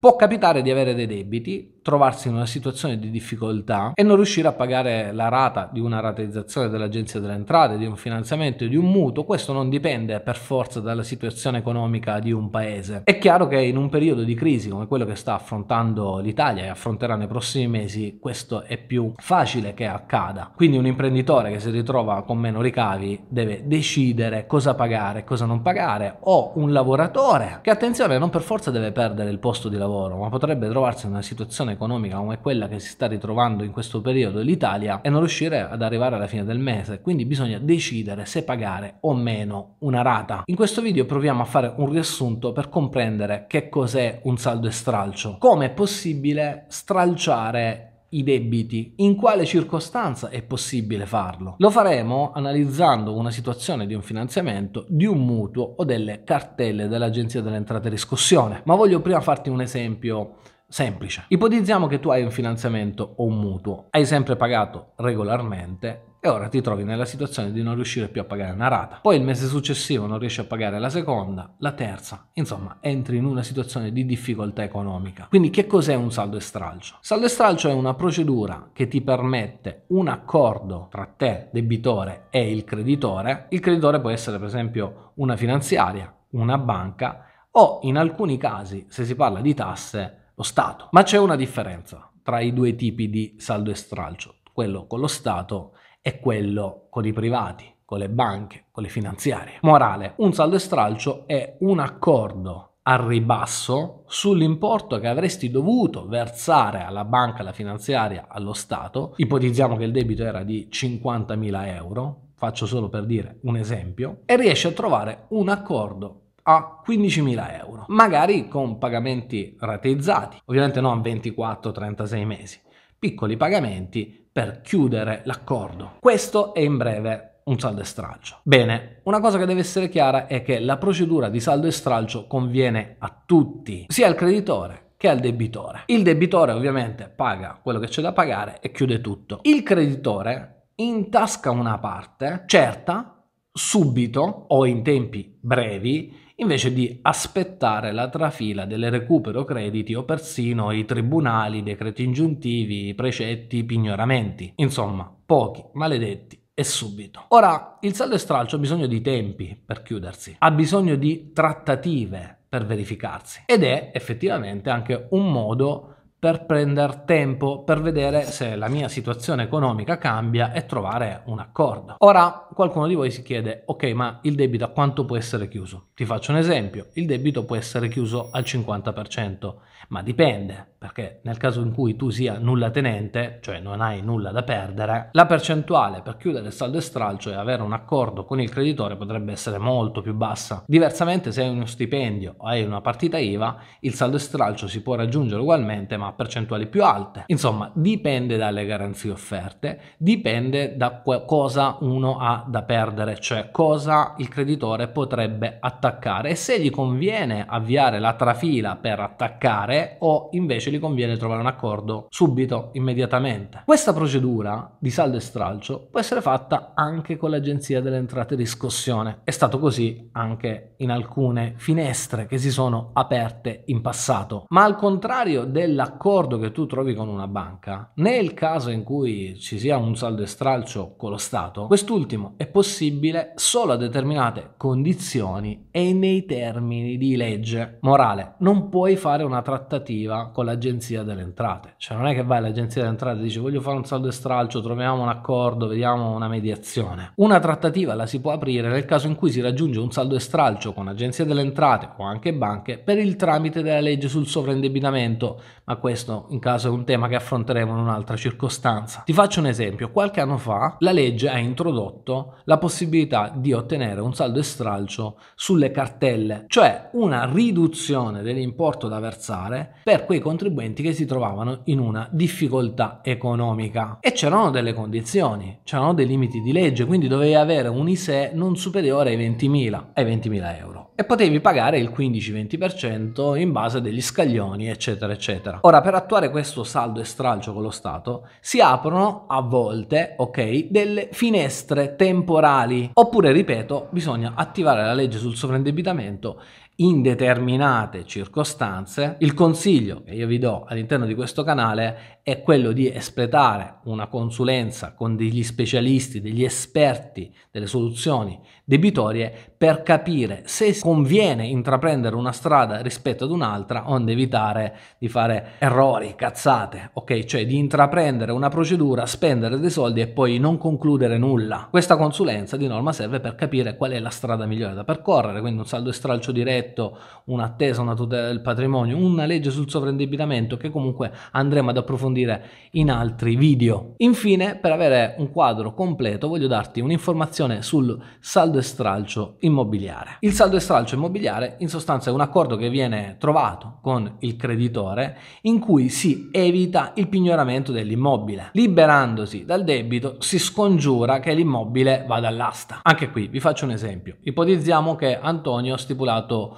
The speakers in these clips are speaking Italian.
Può capitare di avere dei debiti, trovarsi in una situazione di difficoltà e non riuscire a pagare la rata di una rateizzazione dell'agenzia delle entrate, di un finanziamento, di un mutuo, questo non dipende per forza dalla situazione economica di un paese. È chiaro che in un periodo di crisi come quello che sta affrontando l'Italia e affronterà nei prossimi mesi, questo è più facile che accada. Quindi un imprenditore che si ritrova con meno ricavi deve decidere cosa pagare e cosa non pagare o un lavoratore che attenzione non per forza deve perdere il posto di lavoro, ma potrebbe trovarsi in una situazione economica come quella che si sta ritrovando in questo periodo l'Italia e non riuscire ad arrivare alla fine del mese, quindi bisogna decidere se pagare o meno una rata. In questo video proviamo a fare un riassunto per comprendere che cos'è un saldo e stralcio, come è possibile stralciare i debiti, in quale circostanza è possibile farlo. Lo faremo analizzando una situazione di un finanziamento, di un mutuo o delle cartelle dell'Agenzia delle Entrate e Riscossione. Ma voglio prima farti un esempio semplice. Ipotizziamo che tu hai un finanziamento o un mutuo, hai sempre pagato regolarmente e ora ti trovi nella situazione di non riuscire più a pagare una rata. Poi il mese successivo non riesci a pagare la seconda, la terza, insomma entri in una situazione di difficoltà economica. Quindi che cos'è un saldo e stralcio? Saldo e stralcio è una procedura che ti permette un accordo tra te, debitore e il creditore. Il creditore può essere per esempio una finanziaria, una banca o in alcuni casi, se si parla di tasse, lo Stato. Ma c'è una differenza tra i due tipi di saldo e stralcio, quello con lo Stato e quello con i privati, con le banche, con le finanziarie. Morale, un saldo e stralcio è un accordo al ribasso sull'importo che avresti dovuto versare alla banca, alla finanziaria, allo Stato. Ipotizziamo che il debito era di 50.000 euro, faccio solo per dire un esempio, e riesci a trovare un accordo a 15.000 euro, magari con pagamenti rateizzati, ovviamente non 24-36 mesi, piccoli pagamenti per chiudere l'accordo. Questo è in breve un saldo e stralcio. Bene, una cosa che deve essere chiara è che la procedura di saldo e stralcio conviene a tutti, sia al creditore che al debitore. Il debitore ovviamente paga quello che c'è da pagare e chiude tutto. Il creditore intasca una parte certa subito o in tempi brevi invece di aspettare la trafila del recupero crediti o persino i tribunali, i decreti ingiuntivi, i precetti, i pignoramenti. Insomma, pochi, maledetti e subito. Ora, il saldo e stralcio ha bisogno di tempi per chiudersi, ha bisogno di trattative per verificarsi ed è effettivamente anche un modo per prendere tempo per vedere se la mia situazione economica cambia e trovare un accordo. Ora, qualcuno di voi si chiede, ok, ma il debito a quanto può essere chiuso? Ti faccio un esempio, il debito può essere chiuso al 50%, ma dipende, perché nel caso in cui tu sia nulla tenente, cioè non hai nulla da perdere, la percentuale per chiudere il saldo e stralcio e avere un accordo con il creditore potrebbe essere molto più bassa. Diversamente se hai uno stipendio o hai una partita IVA, il saldo e stralcio si può raggiungere ugualmente ma a percentuali più alte. Insomma, dipende dalle garanzie offerte, dipende da cosa uno ha da perdere, cioè cosa il creditore potrebbe attaccare e se gli conviene avviare la trafila per attaccare o invece gli conviene trovare un accordo subito, immediatamente. Questa procedura di saldo e stralcio può essere fatta anche con l'Agenzia delle Entrate di scossione. È stato così anche in alcune finestre che si sono aperte in passato. Ma al contrario dell'accordo che tu trovi con una banca, nel caso in cui ci sia un saldo e stralcio con lo Stato, quest'ultimo è possibile solo a determinate condizioni e nei termini di legge morale. Non puoi fare una trattativa con l'agenzia delle entrate, cioè non è che vai all'agenzia delle entrate e dici voglio fare un saldo e stralcio, troviamo un accordo, vediamo una mediazione. Una trattativa la si può aprire nel caso in cui si raggiunge un saldo e stralcio con l'agenzia delle entrate o anche banche per il tramite della legge sul sovraindebitamento, ma questo in caso è un tema che affronteremo in un'altra circostanza. Ti faccio un esempio, qualche anno fa la legge ha introdotto la possibilità di ottenere un saldo e stralcio sulle cartelle, cioè una riduzione dell'importo da versare per quei contribuenti che si trovavano in una difficoltà economica. E c'erano delle condizioni, c'erano dei limiti di legge, quindi dovevi avere un ISE non superiore ai 20.000, ai 20.000 euro e potevi pagare il 15-20% in base degli scaglioni, eccetera, eccetera. Ora, per attuare questo saldo e stralcio con lo Stato, si aprono a volte, ok, delle finestre temporali temporali. Oppure, ripeto, bisogna attivare la legge sul sovraindebitamento in determinate circostanze, il consiglio che io vi do all'interno di questo canale è quello di espletare una consulenza con degli specialisti, degli esperti delle soluzioni debitorie per capire se conviene intraprendere una strada rispetto ad un'altra, onde evitare di fare errori, cazzate, ok? Cioè di intraprendere una procedura, spendere dei soldi e poi non concludere nulla. Questa consulenza di norma serve per capire qual è la strada migliore da percorrere, quindi un saldo e stralcio diretto rispetto, un'attesa, una tutela del patrimonio, una legge sul sovraindebitamento che comunque andremo ad approfondire in altri video. Infine, per avere un quadro completo, voglio darti un'informazione sul saldo e stralcio immobiliare. Il saldo e stralcio immobiliare in sostanza è un accordo che viene trovato con il creditore in cui si evita il pignoramento dell'immobile. Liberandosi dal debito si scongiura che l'immobile vada all'asta. Anche qui vi faccio un esempio. Ipotizziamo che Antonio ha stipulato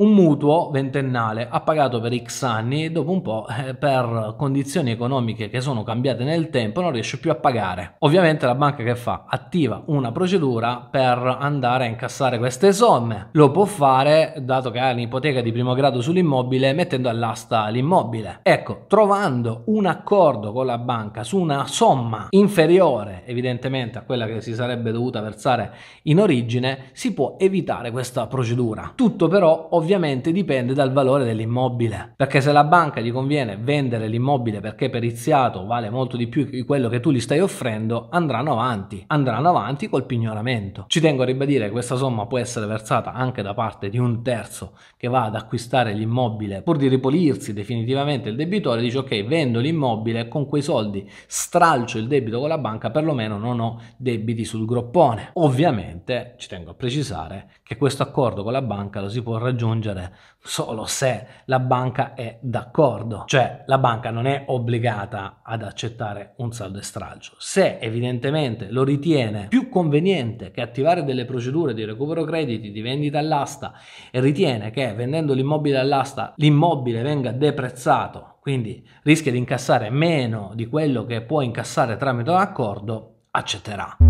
un mutuo ventennale ha pagato per X anni e dopo un po' eh, per condizioni economiche che sono cambiate nel tempo non riesce più a pagare. Ovviamente la banca che fa? Attiva una procedura per andare a incassare queste somme. Lo può fare dato che ha un'ipoteca di primo grado sull'immobile mettendo all'asta l'immobile. Ecco, trovando un accordo con la banca su una somma inferiore evidentemente a quella che si sarebbe dovuta versare in origine si può evitare questa procedura. Tutto però ovviamente ovviamente dipende dal valore dell'immobile, perché se la banca gli conviene vendere l'immobile perché periziato vale molto di più di quello che tu gli stai offrendo, andranno avanti, andranno avanti col pignoramento. Ci tengo a ribadire che questa somma può essere versata anche da parte di un terzo che va ad acquistare l'immobile pur di ripulirsi definitivamente il debitore, dice ok vendo l'immobile con quei soldi stralcio il debito con la banca, perlomeno non ho debiti sul groppone. Ovviamente ci tengo a precisare che questo accordo con la banca lo si può raggiungere aggiungere solo se la banca è d'accordo, cioè la banca non è obbligata ad accettare un saldo e stralcio. Se evidentemente lo ritiene più conveniente che attivare delle procedure di recupero crediti, di vendita all'asta e ritiene che vendendo l'immobile all'asta l'immobile venga deprezzato, quindi rischia di incassare meno di quello che può incassare tramite un accordo, accetterà.